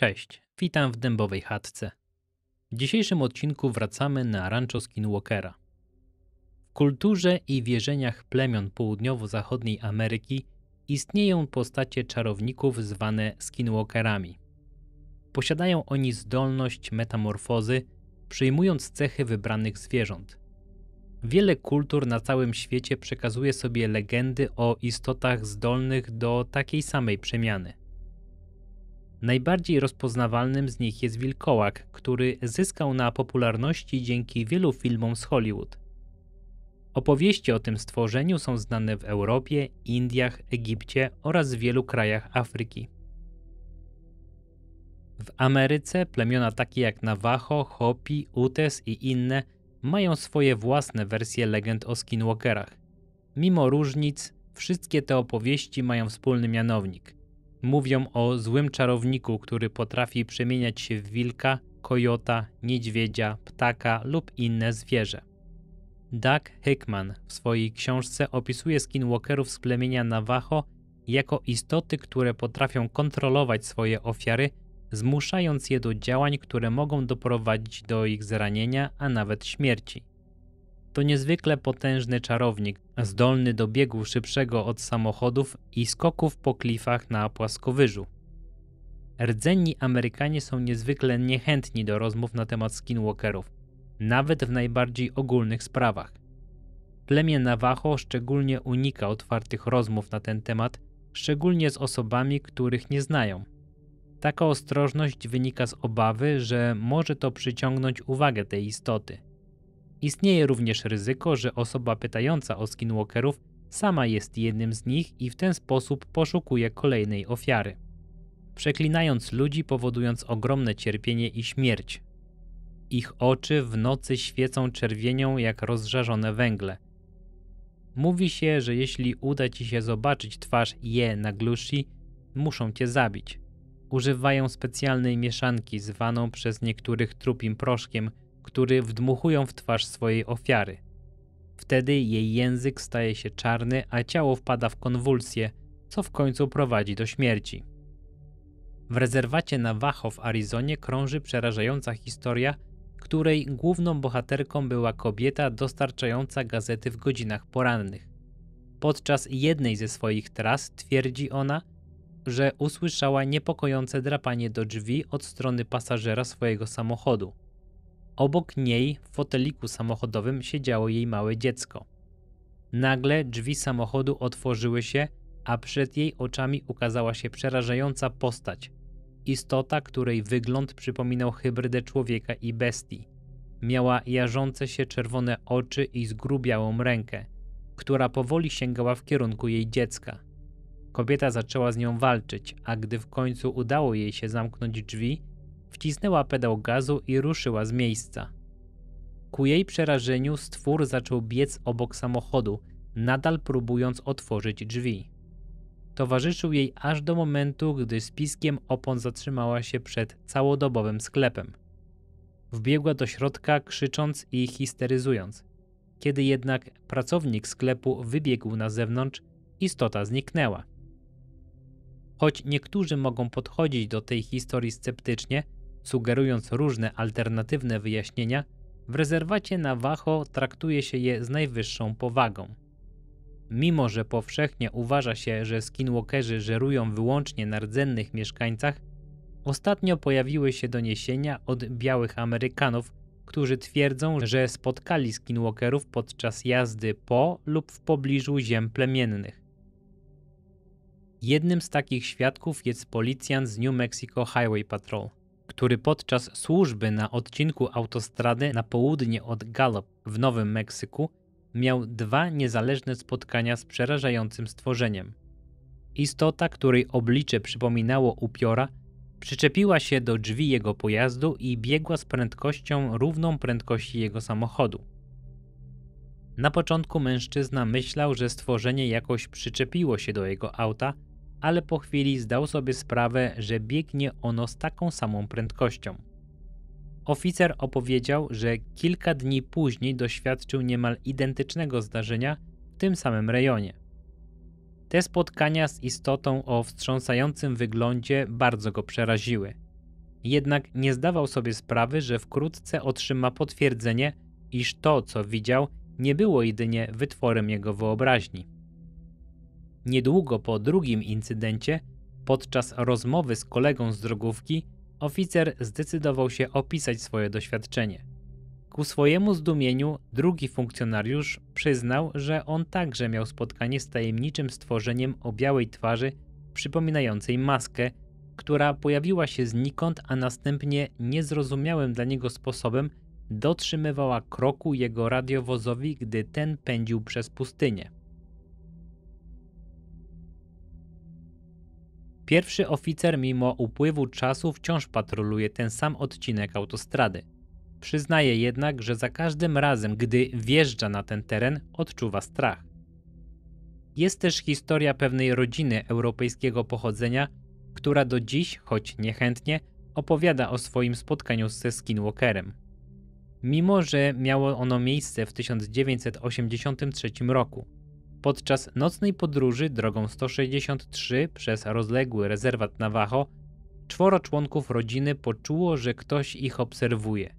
Cześć, witam w dębowej chatce. W dzisiejszym odcinku wracamy na rancho Skinwalkera. W kulturze i wierzeniach plemion południowo-zachodniej Ameryki istnieją postacie czarowników zwane Skinwalkerami. Posiadają oni zdolność metamorfozy, przyjmując cechy wybranych zwierząt. Wiele kultur na całym świecie przekazuje sobie legendy o istotach zdolnych do takiej samej przemiany. Najbardziej rozpoznawalnym z nich jest wilkołak, który zyskał na popularności dzięki wielu filmom z Hollywood. Opowieści o tym stworzeniu są znane w Europie, Indiach, Egipcie oraz wielu krajach Afryki. W Ameryce plemiona takie jak Navajo, Hopi, Utes i inne mają swoje własne wersje legend o skinwalkerach. Mimo różnic, wszystkie te opowieści mają wspólny mianownik – Mówią o złym czarowniku, który potrafi przemieniać się w wilka, kojota, niedźwiedzia, ptaka lub inne zwierzę. Doug Hickman w swojej książce opisuje skinwalkerów z plemienia Navajo jako istoty, które potrafią kontrolować swoje ofiary, zmuszając je do działań, które mogą doprowadzić do ich zranienia, a nawet śmierci. To niezwykle potężny czarownik, zdolny do biegu szybszego od samochodów i skoków po klifach na płaskowyżu. Rdzenni Amerykanie są niezwykle niechętni do rozmów na temat skinwalkerów, nawet w najbardziej ogólnych sprawach. Plemię Navajo szczególnie unika otwartych rozmów na ten temat, szczególnie z osobami, których nie znają. Taka ostrożność wynika z obawy, że może to przyciągnąć uwagę tej istoty – Istnieje również ryzyko, że osoba pytająca o skinwalkerów sama jest jednym z nich i w ten sposób poszukuje kolejnej ofiary. Przeklinając ludzi, powodując ogromne cierpienie i śmierć. Ich oczy w nocy świecą czerwienią jak rozżarzone węgle. Mówi się, że jeśli uda ci się zobaczyć twarz Je na glushi, muszą cię zabić. Używają specjalnej mieszanki zwaną przez niektórych trupim proszkiem, który wdmuchują w twarz swojej ofiary. Wtedy jej język staje się czarny, a ciało wpada w konwulsję, co w końcu prowadzi do śmierci. W rezerwacie Navajo w Arizonie krąży przerażająca historia, której główną bohaterką była kobieta dostarczająca gazety w godzinach porannych. Podczas jednej ze swoich tras twierdzi ona, że usłyszała niepokojące drapanie do drzwi od strony pasażera swojego samochodu. Obok niej w foteliku samochodowym siedziało jej małe dziecko. Nagle drzwi samochodu otworzyły się, a przed jej oczami ukazała się przerażająca postać. Istota, której wygląd przypominał hybrydę człowieka i bestii. Miała jarzące się czerwone oczy i zgrubiałą rękę, która powoli sięgała w kierunku jej dziecka. Kobieta zaczęła z nią walczyć, a gdy w końcu udało jej się zamknąć drzwi, Wcisnęła pedał gazu i ruszyła z miejsca. Ku jej przerażeniu stwór zaczął biec obok samochodu, nadal próbując otworzyć drzwi. Towarzyszył jej aż do momentu, gdy z piskiem opon zatrzymała się przed całodobowym sklepem. Wbiegła do środka, krzycząc i histeryzując. Kiedy jednak pracownik sklepu wybiegł na zewnątrz, istota zniknęła. Choć niektórzy mogą podchodzić do tej historii sceptycznie, Sugerując różne alternatywne wyjaśnienia, w rezerwacie na Navajo traktuje się je z najwyższą powagą. Mimo, że powszechnie uważa się, że skinwalkerzy żerują wyłącznie na rdzennych mieszkańcach, ostatnio pojawiły się doniesienia od białych Amerykanów, którzy twierdzą, że spotkali skinwalkerów podczas jazdy po lub w pobliżu ziem plemiennych. Jednym z takich świadków jest policjant z New Mexico Highway Patrol – który podczas służby na odcinku autostrady na południe od Gallup w Nowym Meksyku miał dwa niezależne spotkania z przerażającym stworzeniem. Istota, której oblicze przypominało upiora, przyczepiła się do drzwi jego pojazdu i biegła z prędkością równą prędkości jego samochodu. Na początku mężczyzna myślał, że stworzenie jakoś przyczepiło się do jego auta – ale po chwili zdał sobie sprawę, że biegnie ono z taką samą prędkością. Oficer opowiedział, że kilka dni później doświadczył niemal identycznego zdarzenia w tym samym rejonie. Te spotkania z istotą o wstrząsającym wyglądzie bardzo go przeraziły. Jednak nie zdawał sobie sprawy, że wkrótce otrzyma potwierdzenie, iż to, co widział, nie było jedynie wytworem jego wyobraźni. Niedługo po drugim incydencie, podczas rozmowy z kolegą z drogówki, oficer zdecydował się opisać swoje doświadczenie. Ku swojemu zdumieniu drugi funkcjonariusz przyznał, że on także miał spotkanie z tajemniczym stworzeniem o białej twarzy przypominającej maskę, która pojawiła się znikąd, a następnie niezrozumiałym dla niego sposobem dotrzymywała kroku jego radiowozowi, gdy ten pędził przez pustynię. Pierwszy oficer mimo upływu czasu wciąż patroluje ten sam odcinek autostrady. Przyznaje jednak, że za każdym razem, gdy wjeżdża na ten teren, odczuwa strach. Jest też historia pewnej rodziny europejskiego pochodzenia, która do dziś, choć niechętnie, opowiada o swoim spotkaniu ze Skinwalkerem. Mimo, że miało ono miejsce w 1983 roku. Podczas nocnej podróży drogą 163 przez rozległy rezerwat Navajo, czworo członków rodziny poczuło, że ktoś ich obserwuje.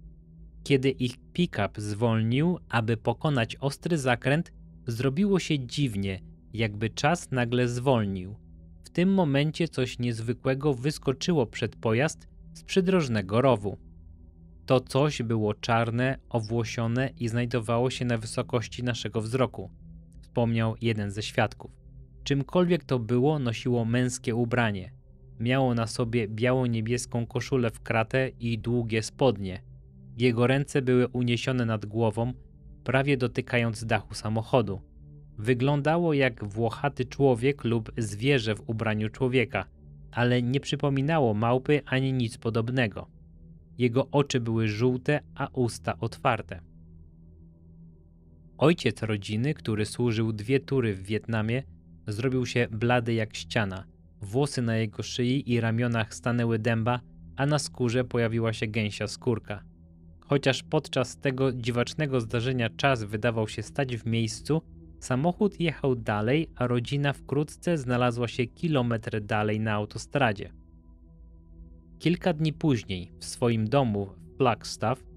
Kiedy ich pick-up zwolnił, aby pokonać ostry zakręt, zrobiło się dziwnie, jakby czas nagle zwolnił. W tym momencie coś niezwykłego wyskoczyło przed pojazd z przydrożnego rowu. To coś było czarne, owłosione i znajdowało się na wysokości naszego wzroku – wspomniał jeden ze świadków. Czymkolwiek to było, nosiło męskie ubranie. Miało na sobie biało-niebieską koszulę w kratę i długie spodnie. Jego ręce były uniesione nad głową, prawie dotykając dachu samochodu. Wyglądało jak włochaty człowiek lub zwierzę w ubraniu człowieka, ale nie przypominało małpy ani nic podobnego. Jego oczy były żółte, a usta otwarte. Ojciec rodziny, który służył dwie tury w Wietnamie, zrobił się blady jak ściana. Włosy na jego szyi i ramionach stanęły dęba, a na skórze pojawiła się gęsia skórka. Chociaż podczas tego dziwacznego zdarzenia czas wydawał się stać w miejscu, samochód jechał dalej, a rodzina wkrótce znalazła się kilometr dalej na autostradzie. Kilka dni później w swoim domu w Flagstaff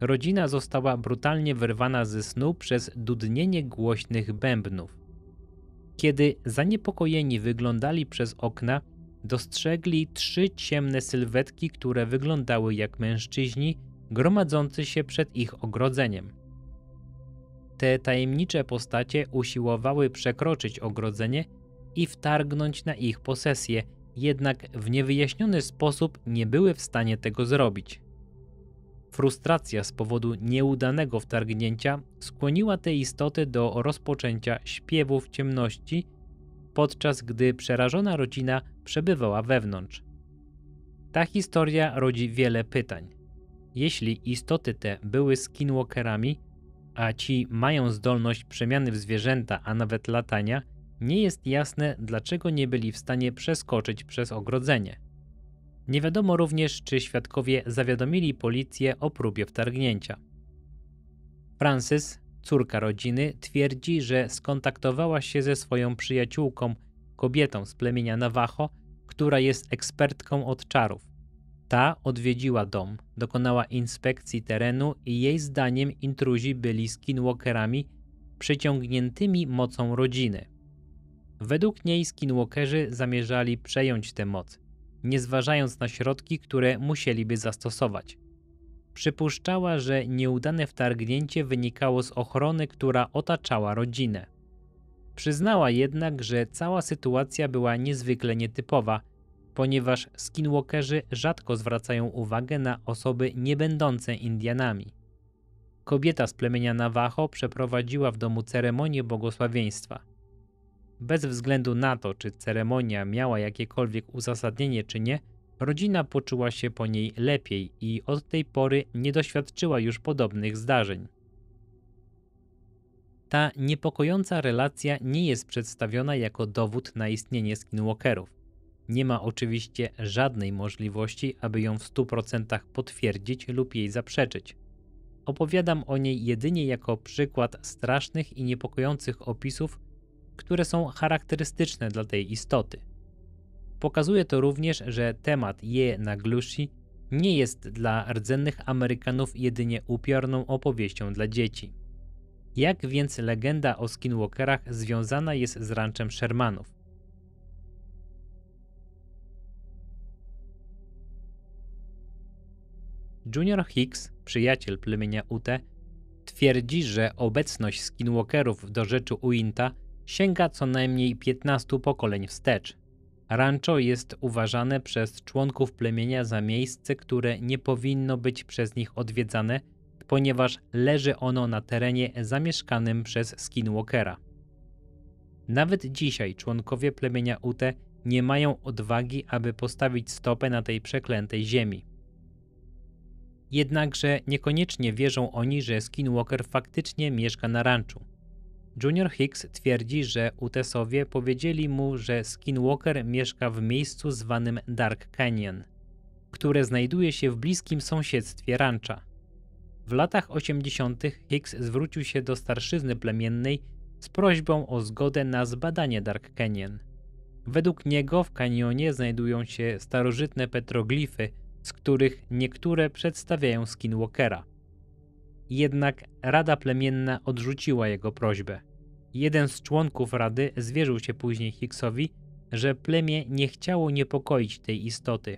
rodzina została brutalnie wyrwana ze snu przez dudnienie głośnych bębnów. Kiedy zaniepokojeni wyglądali przez okna, dostrzegli trzy ciemne sylwetki, które wyglądały jak mężczyźni gromadzący się przed ich ogrodzeniem. Te tajemnicze postacie usiłowały przekroczyć ogrodzenie i wtargnąć na ich posesję, jednak w niewyjaśniony sposób nie były w stanie tego zrobić. Frustracja z powodu nieudanego wtargnięcia skłoniła te istoty do rozpoczęcia śpiewu w ciemności, podczas gdy przerażona rodzina przebywała wewnątrz. Ta historia rodzi wiele pytań. Jeśli istoty te były skinwalkerami, a ci mają zdolność przemiany w zwierzęta, a nawet latania, nie jest jasne, dlaczego nie byli w stanie przeskoczyć przez ogrodzenie. Nie wiadomo również, czy świadkowie zawiadomili policję o próbie wtargnięcia. Francis, córka rodziny, twierdzi, że skontaktowała się ze swoją przyjaciółką, kobietą z plemienia Navajo, która jest ekspertką od czarów. Ta odwiedziła dom, dokonała inspekcji terenu i jej zdaniem intruzi byli skinwalkerami przyciągniętymi mocą rodziny. Według niej skinwalkerzy zamierzali przejąć tę moc – nie zważając na środki, które musieliby zastosować. Przypuszczała, że nieudane wtargnięcie wynikało z ochrony, która otaczała rodzinę. Przyznała jednak, że cała sytuacja była niezwykle nietypowa, ponieważ skinwalkerzy rzadko zwracają uwagę na osoby niebędące Indianami. Kobieta z plemienia Navajo przeprowadziła w domu ceremonię błogosławieństwa – bez względu na to, czy ceremonia miała jakiekolwiek uzasadnienie czy nie, rodzina poczuła się po niej lepiej i od tej pory nie doświadczyła już podobnych zdarzeń. Ta niepokojąca relacja nie jest przedstawiona jako dowód na istnienie skinwalkerów. Nie ma oczywiście żadnej możliwości, aby ją w 100% potwierdzić lub jej zaprzeczyć. Opowiadam o niej jedynie jako przykład strasznych i niepokojących opisów, które są charakterystyczne dla tej istoty. Pokazuje to również, że temat Je glushi nie jest dla rdzennych Amerykanów jedynie upiorną opowieścią dla dzieci. Jak więc legenda o skinwalkerach związana jest z ranczem Shermanów? Junior Hicks, przyjaciel plemienia Ute, twierdzi, że obecność skinwalkerów w dorzeczu Uinta sięga co najmniej 15 pokoleń wstecz. Rancho jest uważane przez członków plemienia za miejsce, które nie powinno być przez nich odwiedzane, ponieważ leży ono na terenie zamieszkanym przez Skinwalkera. Nawet dzisiaj członkowie plemienia Ute nie mają odwagi, aby postawić stopę na tej przeklętej ziemi. Jednakże niekoniecznie wierzą oni, że Skinwalker faktycznie mieszka na ranczu. Junior Hicks twierdzi, że Utesowie powiedzieli mu, że Skinwalker mieszka w miejscu zwanym Dark Canyon, które znajduje się w bliskim sąsiedztwie rancha. W latach 80. Hicks zwrócił się do starszyzny plemiennej z prośbą o zgodę na zbadanie Dark Canyon. Według niego w kanionie znajdują się starożytne petroglify, z których niektóre przedstawiają Skinwalkera. Jednak Rada Plemienna odrzuciła jego prośbę. Jeden z członków rady zwierzył się później Hicksowi, że plemię nie chciało niepokoić tej istoty,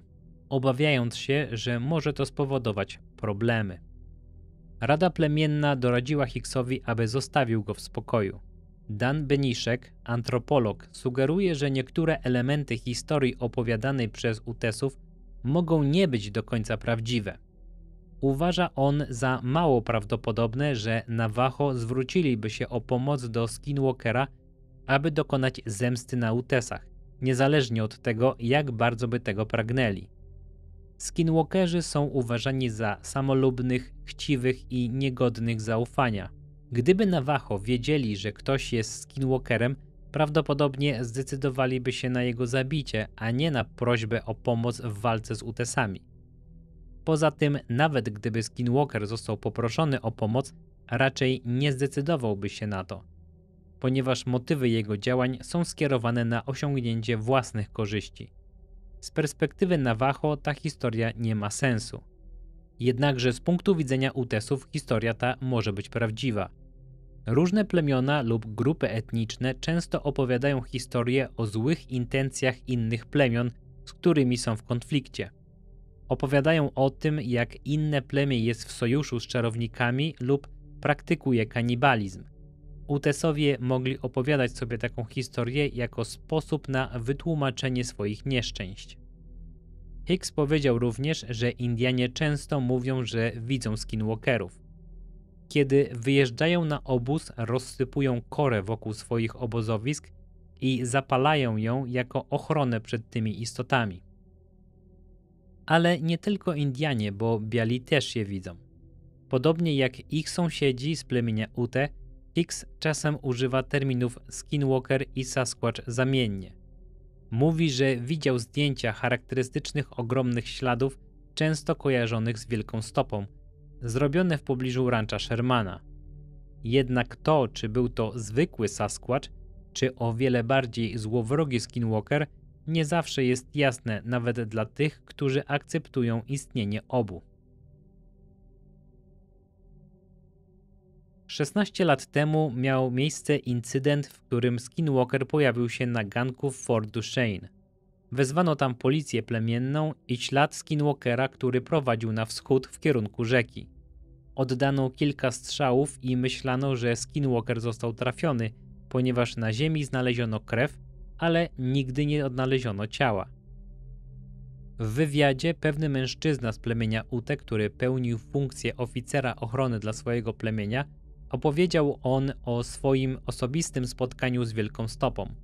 obawiając się, że może to spowodować problemy. Rada plemienna doradziła Hicksowi, aby zostawił go w spokoju. Dan Beniszek, antropolog, sugeruje, że niektóre elementy historii opowiadanej przez Utesów mogą nie być do końca prawdziwe uważa on za mało prawdopodobne, że Navajo zwróciliby się o pomoc do Skinwalkera, aby dokonać zemsty na Utesach, niezależnie od tego, jak bardzo by tego pragnęli. Skinwalkerzy są uważani za samolubnych, chciwych i niegodnych zaufania. Gdyby Navajo wiedzieli, że ktoś jest Skinwalkerem, prawdopodobnie zdecydowaliby się na jego zabicie, a nie na prośbę o pomoc w walce z Utesami. Poza tym, nawet gdyby Skinwalker został poproszony o pomoc, raczej nie zdecydowałby się na to, ponieważ motywy jego działań są skierowane na osiągnięcie własnych korzyści. Z perspektywy Navajo ta historia nie ma sensu. Jednakże z punktu widzenia Utesów historia ta może być prawdziwa. Różne plemiona lub grupy etniczne często opowiadają historie o złych intencjach innych plemion, z którymi są w konflikcie. Opowiadają o tym, jak inne plemię jest w sojuszu z czarownikami lub praktykuje kanibalizm. Utesowie mogli opowiadać sobie taką historię jako sposób na wytłumaczenie swoich nieszczęść. Hicks powiedział również, że Indianie często mówią, że widzą skinwalkerów. Kiedy wyjeżdżają na obóz, rozsypują korę wokół swoich obozowisk i zapalają ją jako ochronę przed tymi istotami. Ale nie tylko Indianie, bo biali też je widzą. Podobnie jak ich sąsiedzi z plemienia Ute, Hicks czasem używa terminów skinwalker i Sasquatch zamiennie. Mówi, że widział zdjęcia charakterystycznych ogromnych śladów, często kojarzonych z wielką stopą, zrobione w pobliżu rancha Shermana. Jednak to, czy był to zwykły Sasquatch, czy o wiele bardziej złowrogi skinwalker – nie zawsze jest jasne nawet dla tych, którzy akceptują istnienie obu. 16 lat temu miał miejsce incydent, w którym Skinwalker pojawił się na ganku w Fort Duchesne. Wezwano tam policję plemienną i ślad Skinwalkera, który prowadził na wschód w kierunku rzeki. Oddano kilka strzałów i myślano, że Skinwalker został trafiony, ponieważ na ziemi znaleziono krew, ale nigdy nie odnaleziono ciała. W wywiadzie pewny mężczyzna z plemienia Ute, który pełnił funkcję oficera ochrony dla swojego plemienia, opowiedział on o swoim osobistym spotkaniu z Wielką Stopą.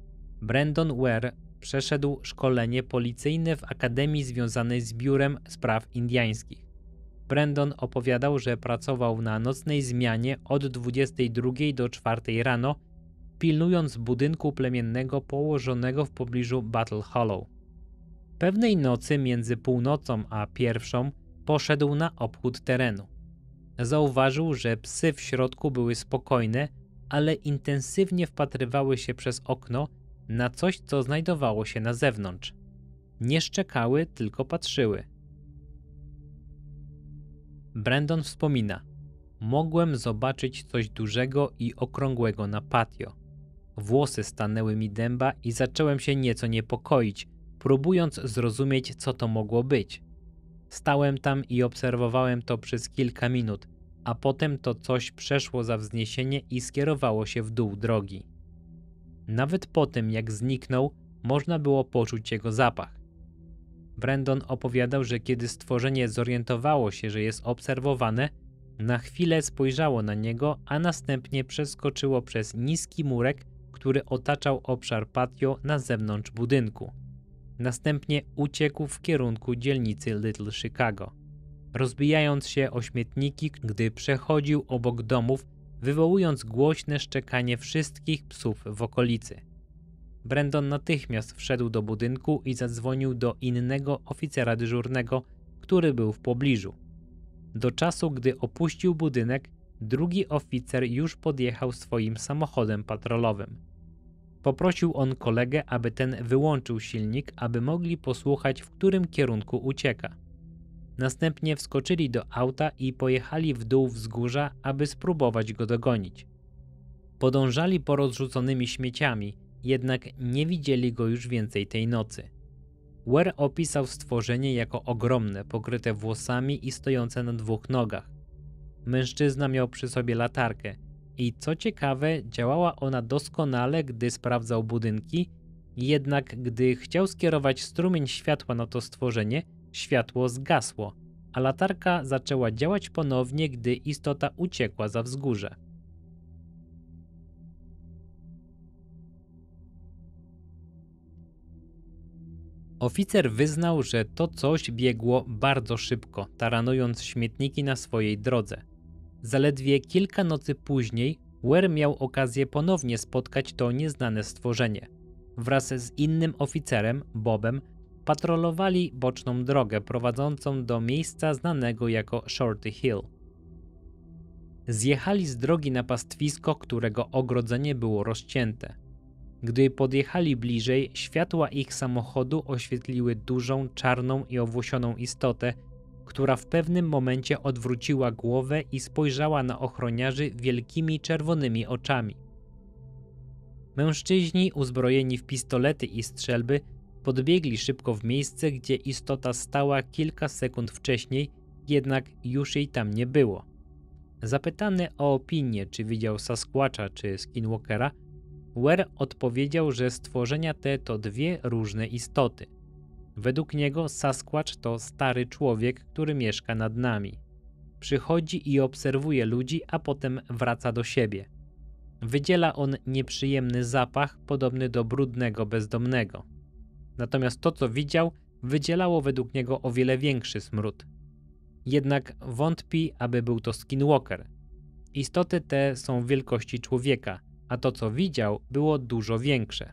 Brandon Ware przeszedł szkolenie policyjne w Akademii związanej z Biurem Spraw Indiańskich. Brandon opowiadał, że pracował na nocnej zmianie od 22 do 4 rano pilnując budynku plemiennego położonego w pobliżu Battle Hollow. Pewnej nocy między północą a pierwszą poszedł na obchód terenu. Zauważył, że psy w środku były spokojne, ale intensywnie wpatrywały się przez okno na coś, co znajdowało się na zewnątrz. Nie szczekały, tylko patrzyły. Brandon wspomina: Mogłem zobaczyć coś dużego i okrągłego na patio. Włosy stanęły mi dęba i zacząłem się nieco niepokoić, próbując zrozumieć, co to mogło być. Stałem tam i obserwowałem to przez kilka minut, a potem to coś przeszło za wzniesienie i skierowało się w dół drogi. Nawet po tym, jak zniknął, można było poczuć jego zapach. Brandon opowiadał, że kiedy stworzenie zorientowało się, że jest obserwowane, na chwilę spojrzało na niego, a następnie przeskoczyło przez niski murek który otaczał obszar patio na zewnątrz budynku. Następnie uciekł w kierunku dzielnicy Little Chicago. Rozbijając się o śmietniki, gdy przechodził obok domów, wywołując głośne szczekanie wszystkich psów w okolicy. Brandon natychmiast wszedł do budynku i zadzwonił do innego oficera dyżurnego, który był w pobliżu. Do czasu, gdy opuścił budynek, drugi oficer już podjechał swoim samochodem patrolowym. Poprosił on kolegę, aby ten wyłączył silnik, aby mogli posłuchać, w którym kierunku ucieka. Następnie wskoczyli do auta i pojechali w dół wzgórza, aby spróbować go dogonić. Podążali po rozrzuconymi śmieciami, jednak nie widzieli go już więcej tej nocy. Ware opisał stworzenie jako ogromne, pokryte włosami i stojące na dwóch nogach. Mężczyzna miał przy sobie latarkę – i co ciekawe, działała ona doskonale, gdy sprawdzał budynki, jednak gdy chciał skierować strumień światła na to stworzenie, światło zgasło, a latarka zaczęła działać ponownie, gdy istota uciekła za wzgórze. Oficer wyznał, że to coś biegło bardzo szybko, taranując śmietniki na swojej drodze. Zaledwie kilka nocy później Ware miał okazję ponownie spotkać to nieznane stworzenie. Wraz z innym oficerem, Bobem, patrolowali boczną drogę prowadzącą do miejsca znanego jako Shorty Hill. Zjechali z drogi na pastwisko, którego ogrodzenie było rozcięte. Gdy podjechali bliżej, światła ich samochodu oświetliły dużą, czarną i owłosioną istotę, która w pewnym momencie odwróciła głowę i spojrzała na ochroniarzy wielkimi czerwonymi oczami. Mężczyźni uzbrojeni w pistolety i strzelby podbiegli szybko w miejsce, gdzie istota stała kilka sekund wcześniej, jednak już jej tam nie było. Zapytany o opinię, czy widział Sasquatcha czy Skinwalkera, Ware odpowiedział, że stworzenia te to dwie różne istoty – Według niego Sasquatch to stary człowiek, który mieszka nad nami. Przychodzi i obserwuje ludzi, a potem wraca do siebie. Wydziela on nieprzyjemny zapach, podobny do brudnego bezdomnego. Natomiast to, co widział, wydzielało według niego o wiele większy smród. Jednak wątpi, aby był to skinwalker. Istoty te są wielkości człowieka, a to, co widział, było dużo większe.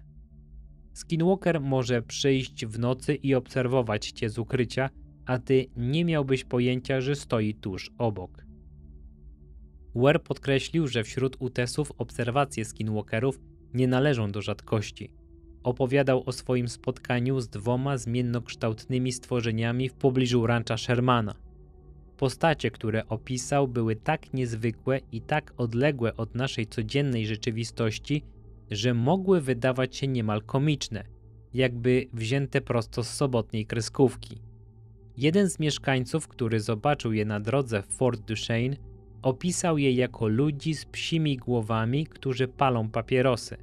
Skinwalker może przyjść w nocy i obserwować cię z ukrycia, a ty nie miałbyś pojęcia, że stoi tuż obok. Ware podkreślił, że wśród UTESów obserwacje skinwalkerów nie należą do rzadkości. Opowiadał o swoim spotkaniu z dwoma zmiennokształtnymi stworzeniami w pobliżu rancha Shermana. Postacie, które opisał, były tak niezwykłe i tak odległe od naszej codziennej rzeczywistości, że mogły wydawać się niemal komiczne, jakby wzięte prosto z sobotniej kreskówki. Jeden z mieszkańców, który zobaczył je na drodze w Fort Duchesne, opisał je jako ludzi z psimi głowami, którzy palą papierosy.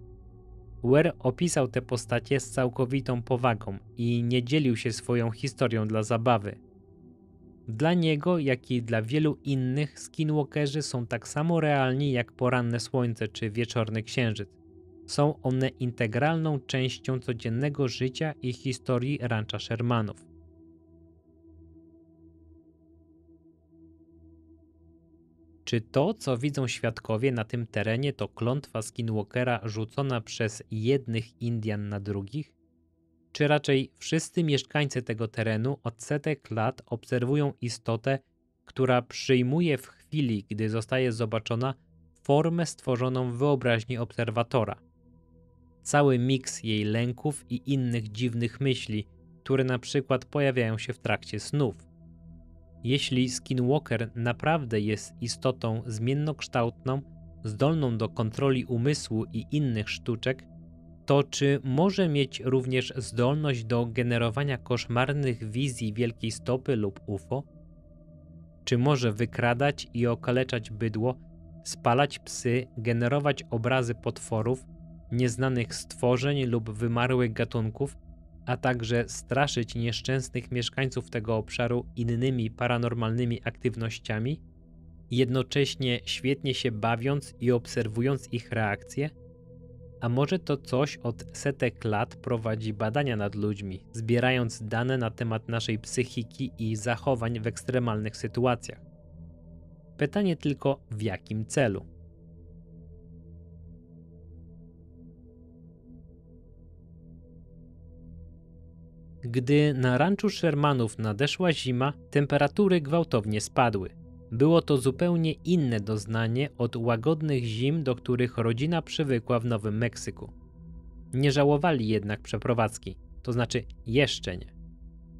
Ware opisał te postacie z całkowitą powagą i nie dzielił się swoją historią dla zabawy. Dla niego, jak i dla wielu innych, skinwalkerzy są tak samo realni jak poranne słońce czy wieczorny księżyc. Są one integralną częścią codziennego życia i historii rancha Shermanów. Czy to, co widzą świadkowie na tym terenie, to klątwa Skinwalkera rzucona przez jednych Indian na drugich? Czy raczej wszyscy mieszkańcy tego terenu od setek lat obserwują istotę, która przyjmuje w chwili, gdy zostaje zobaczona, formę stworzoną w wyobraźni obserwatora? Cały miks jej lęków i innych dziwnych myśli, które na przykład pojawiają się w trakcie snów. Jeśli Skinwalker naprawdę jest istotą zmiennokształtną, zdolną do kontroli umysłu i innych sztuczek, to czy może mieć również zdolność do generowania koszmarnych wizji wielkiej stopy lub UFO? Czy może wykradać i okaleczać bydło, spalać psy, generować obrazy potworów, nieznanych stworzeń lub wymarłych gatunków, a także straszyć nieszczęsnych mieszkańców tego obszaru innymi paranormalnymi aktywnościami, jednocześnie świetnie się bawiąc i obserwując ich reakcje? A może to coś od setek lat prowadzi badania nad ludźmi, zbierając dane na temat naszej psychiki i zachowań w ekstremalnych sytuacjach? Pytanie tylko w jakim celu? Gdy na ranczu Shermanów nadeszła zima, temperatury gwałtownie spadły. Było to zupełnie inne doznanie od łagodnych zim, do których rodzina przywykła w Nowym Meksyku. Nie żałowali jednak przeprowadzki, to znaczy jeszcze nie.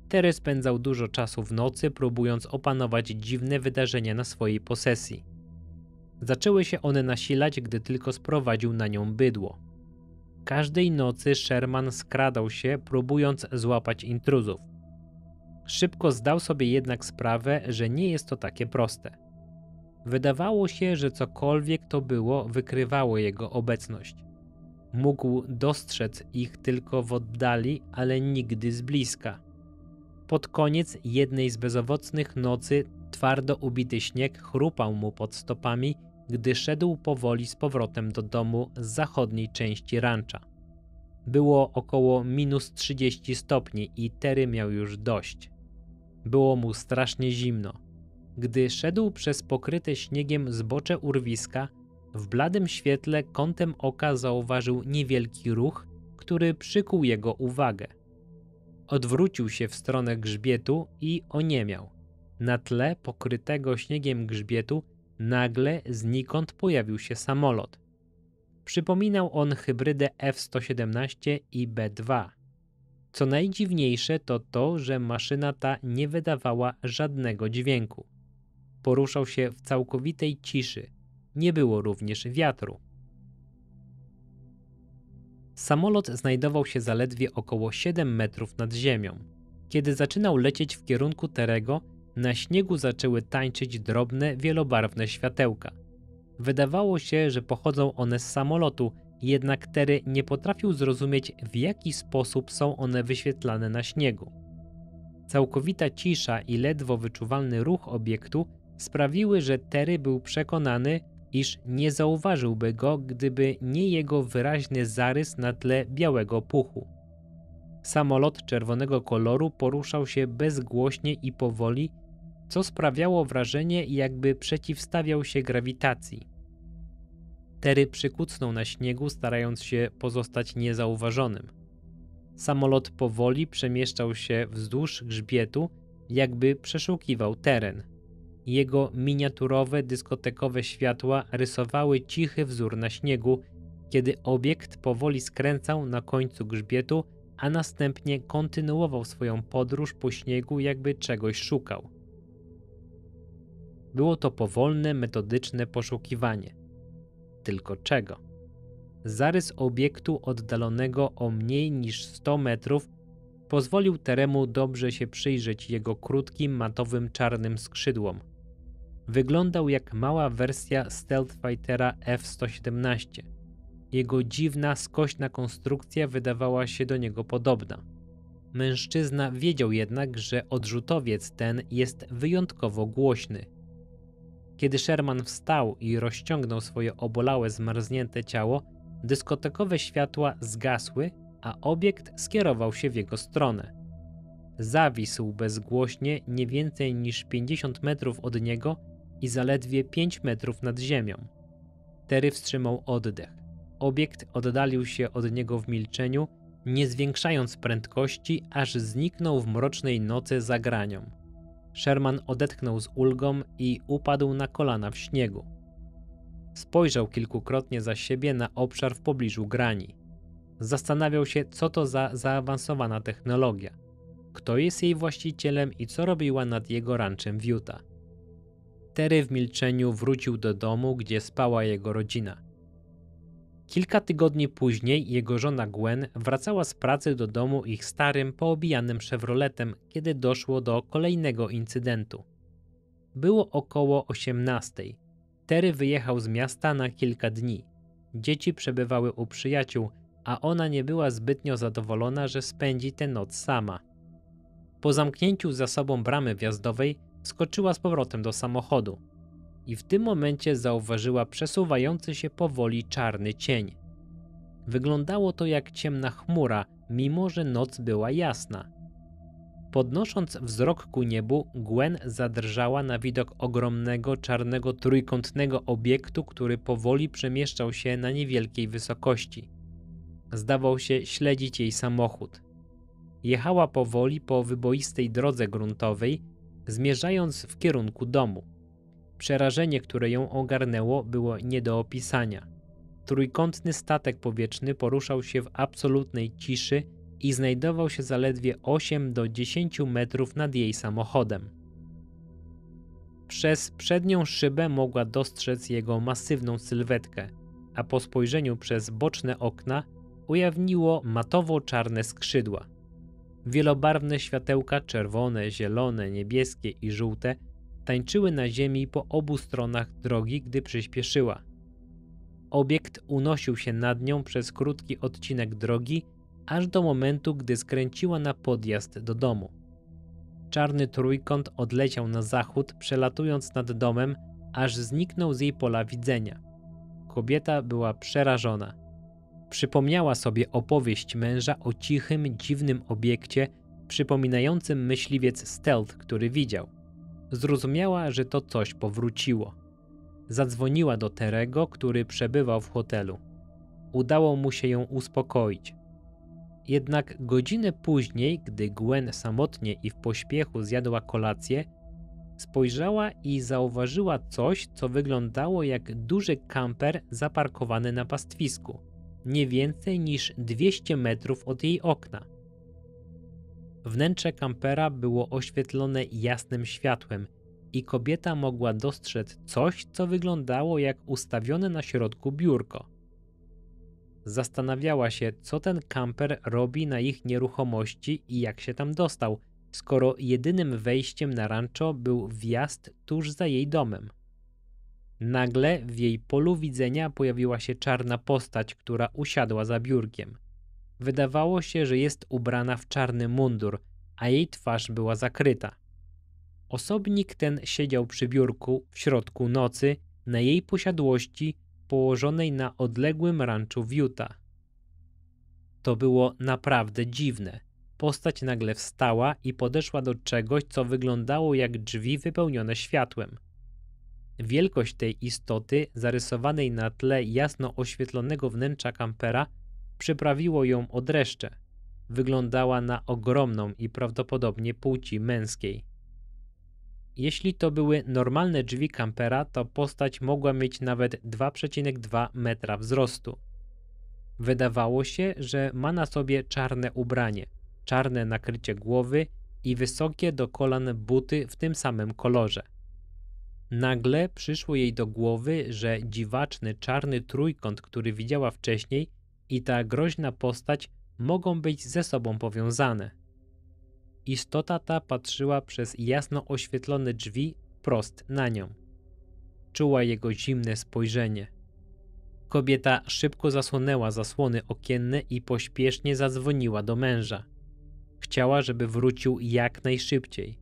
Terry spędzał dużo czasu w nocy, próbując opanować dziwne wydarzenia na swojej posesji. Zaczęły się one nasilać, gdy tylko sprowadził na nią bydło. Każdej nocy Sherman skradał się, próbując złapać intruzów. Szybko zdał sobie jednak sprawę, że nie jest to takie proste. Wydawało się, że cokolwiek to było, wykrywało jego obecność. Mógł dostrzec ich tylko w oddali, ale nigdy z bliska. Pod koniec jednej z bezowocnych nocy twardo ubity śnieg chrupał mu pod stopami gdy szedł powoli z powrotem do domu z zachodniej części rancha. Było około minus 30 stopni i Terry miał już dość. Było mu strasznie zimno. Gdy szedł przez pokryte śniegiem zbocze urwiska, w bladym świetle kątem oka zauważył niewielki ruch, który przykuł jego uwagę. Odwrócił się w stronę grzbietu i oniemiał. Na tle pokrytego śniegiem grzbietu nagle znikąd pojawił się samolot. Przypominał on hybrydę F-117 i B-2. Co najdziwniejsze to to, że maszyna ta nie wydawała żadnego dźwięku. Poruszał się w całkowitej ciszy. Nie było również wiatru. Samolot znajdował się zaledwie około 7 metrów nad ziemią. Kiedy zaczynał lecieć w kierunku Terego, na śniegu zaczęły tańczyć drobne, wielobarwne światełka. Wydawało się, że pochodzą one z samolotu, jednak Terry nie potrafił zrozumieć, w jaki sposób są one wyświetlane na śniegu. Całkowita cisza i ledwo wyczuwalny ruch obiektu sprawiły, że Terry był przekonany, iż nie zauważyłby go, gdyby nie jego wyraźny zarys na tle białego puchu. Samolot czerwonego koloru poruszał się bezgłośnie i powoli, co sprawiało wrażenie, jakby przeciwstawiał się grawitacji. Tery przykucnął na śniegu, starając się pozostać niezauważonym. Samolot powoli przemieszczał się wzdłuż grzbietu, jakby przeszukiwał teren. Jego miniaturowe, dyskotekowe światła rysowały cichy wzór na śniegu, kiedy obiekt powoli skręcał na końcu grzbietu, a następnie kontynuował swoją podróż po śniegu, jakby czegoś szukał. Było to powolne, metodyczne poszukiwanie. Tylko czego? Zarys obiektu oddalonego o mniej niż 100 metrów pozwolił Teremu dobrze się przyjrzeć jego krótkim, matowym czarnym skrzydłom. Wyglądał jak mała wersja Stealth Fightera F-117. Jego dziwna, skośna konstrukcja wydawała się do niego podobna. Mężczyzna wiedział jednak, że odrzutowiec ten jest wyjątkowo głośny. Kiedy Sherman wstał i rozciągnął swoje obolałe, zmarznięte ciało, dyskotekowe światła zgasły, a obiekt skierował się w jego stronę. Zawisł bezgłośnie nie więcej niż 50 metrów od niego i zaledwie 5 metrów nad ziemią. Terry wstrzymał oddech. Obiekt oddalił się od niego w milczeniu, nie zwiększając prędkości, aż zniknął w mrocznej nocy za granią. Sherman odetchnął z ulgą i upadł na kolana w śniegu. Spojrzał kilkukrotnie za siebie na obszar w pobliżu grani. Zastanawiał się, co to za zaawansowana technologia, kto jest jej właścicielem i co robiła nad jego ranczem w Utah. Terry w milczeniu wrócił do domu, gdzie spała jego rodzina – Kilka tygodni później jego żona Gwen wracała z pracy do domu ich starym, poobijanym Chevroletem, kiedy doszło do kolejnego incydentu. Było około 18. Terry wyjechał z miasta na kilka dni. Dzieci przebywały u przyjaciół, a ona nie była zbytnio zadowolona, że spędzi tę noc sama. Po zamknięciu za sobą bramy wjazdowej, skoczyła z powrotem do samochodu i w tym momencie zauważyła przesuwający się powoli czarny cień. Wyglądało to jak ciemna chmura, mimo że noc była jasna. Podnosząc wzrok ku niebu, Gwen zadrżała na widok ogromnego czarnego trójkątnego obiektu, który powoli przemieszczał się na niewielkiej wysokości. Zdawał się śledzić jej samochód. Jechała powoli po wyboistej drodze gruntowej, zmierzając w kierunku domu. Przerażenie, które ją ogarnęło, było nie do opisania. Trójkątny statek powietrzny poruszał się w absolutnej ciszy i znajdował się zaledwie 8 do 10 metrów nad jej samochodem. Przez przednią szybę mogła dostrzec jego masywną sylwetkę, a po spojrzeniu przez boczne okna ujawniło matowo-czarne skrzydła. Wielobarwne światełka czerwone, zielone, niebieskie i żółte – tańczyły na ziemi po obu stronach drogi, gdy przyspieszyła. Obiekt unosił się nad nią przez krótki odcinek drogi, aż do momentu, gdy skręciła na podjazd do domu. Czarny trójkąt odleciał na zachód, przelatując nad domem, aż zniknął z jej pola widzenia. Kobieta była przerażona. Przypomniała sobie opowieść męża o cichym, dziwnym obiekcie, przypominającym myśliwiec stealth, który widział zrozumiała, że to coś powróciło. Zadzwoniła do Terego, który przebywał w hotelu. Udało mu się ją uspokoić. Jednak godzinę później, gdy Gwen samotnie i w pośpiechu zjadła kolację, spojrzała i zauważyła coś, co wyglądało jak duży kamper zaparkowany na pastwisku, nie więcej niż 200 metrów od jej okna. Wnętrze kampera było oświetlone jasnym światłem i kobieta mogła dostrzec coś, co wyglądało jak ustawione na środku biurko. Zastanawiała się, co ten kamper robi na ich nieruchomości i jak się tam dostał, skoro jedynym wejściem na rancho był wjazd tuż za jej domem. Nagle w jej polu widzenia pojawiła się czarna postać, która usiadła za biurkiem. Wydawało się, że jest ubrana w czarny mundur, a jej twarz była zakryta. Osobnik ten siedział przy biurku w środku nocy na jej posiadłości położonej na odległym ranczu w Utah. To było naprawdę dziwne. Postać nagle wstała i podeszła do czegoś, co wyglądało jak drzwi wypełnione światłem. Wielkość tej istoty, zarysowanej na tle jasno oświetlonego wnętrza kampera, przyprawiło ją o dreszcze. Wyglądała na ogromną i prawdopodobnie płci męskiej. Jeśli to były normalne drzwi kampera, to postać mogła mieć nawet 2,2 metra wzrostu. Wydawało się, że ma na sobie czarne ubranie, czarne nakrycie głowy i wysokie do kolan buty w tym samym kolorze. Nagle przyszło jej do głowy, że dziwaczny czarny trójkąt, który widziała wcześniej, i ta groźna postać mogą być ze sobą powiązane. Istota ta patrzyła przez jasno oświetlone drzwi prost na nią. Czuła jego zimne spojrzenie. Kobieta szybko zasłonęła zasłony okienne i pośpiesznie zadzwoniła do męża. Chciała, żeby wrócił jak najszybciej.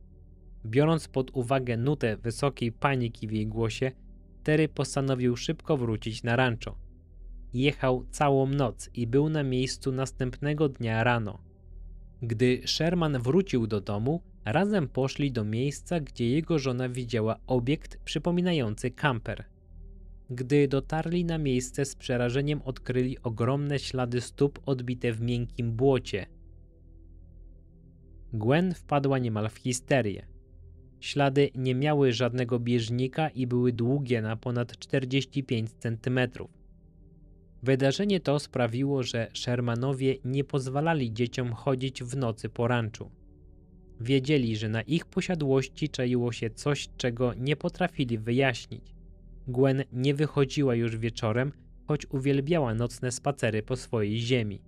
Biorąc pod uwagę nutę wysokiej paniki w jej głosie, Terry postanowił szybko wrócić na rancho. Jechał całą noc i był na miejscu następnego dnia rano. Gdy Sherman wrócił do domu, razem poszli do miejsca, gdzie jego żona widziała obiekt przypominający kamper. Gdy dotarli na miejsce, z przerażeniem odkryli ogromne ślady stóp odbite w miękkim błocie. Gwen wpadła niemal w histerię. Ślady nie miały żadnego bieżnika i były długie na ponad 45 centymetrów. Wydarzenie to sprawiło, że Shermanowie nie pozwalali dzieciom chodzić w nocy po ranczu. Wiedzieli, że na ich posiadłości czaiło się coś, czego nie potrafili wyjaśnić. Gwen nie wychodziła już wieczorem, choć uwielbiała nocne spacery po swojej ziemi.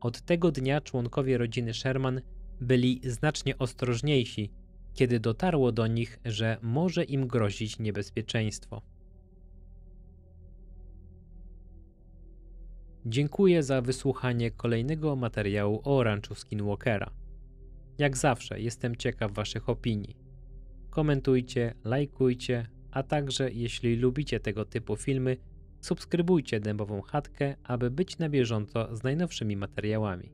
Od tego dnia członkowie rodziny Sherman byli znacznie ostrożniejsi, kiedy dotarło do nich, że może im grozić niebezpieczeństwo. Dziękuję za wysłuchanie kolejnego materiału o ranczu Skinwalkera. Jak zawsze jestem ciekaw Waszych opinii. Komentujcie, lajkujcie, a także jeśli lubicie tego typu filmy, subskrybujcie Dębową Chatkę, aby być na bieżąco z najnowszymi materiałami.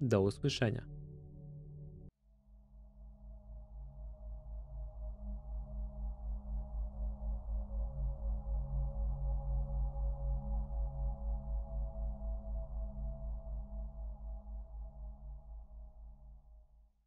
Do usłyszenia.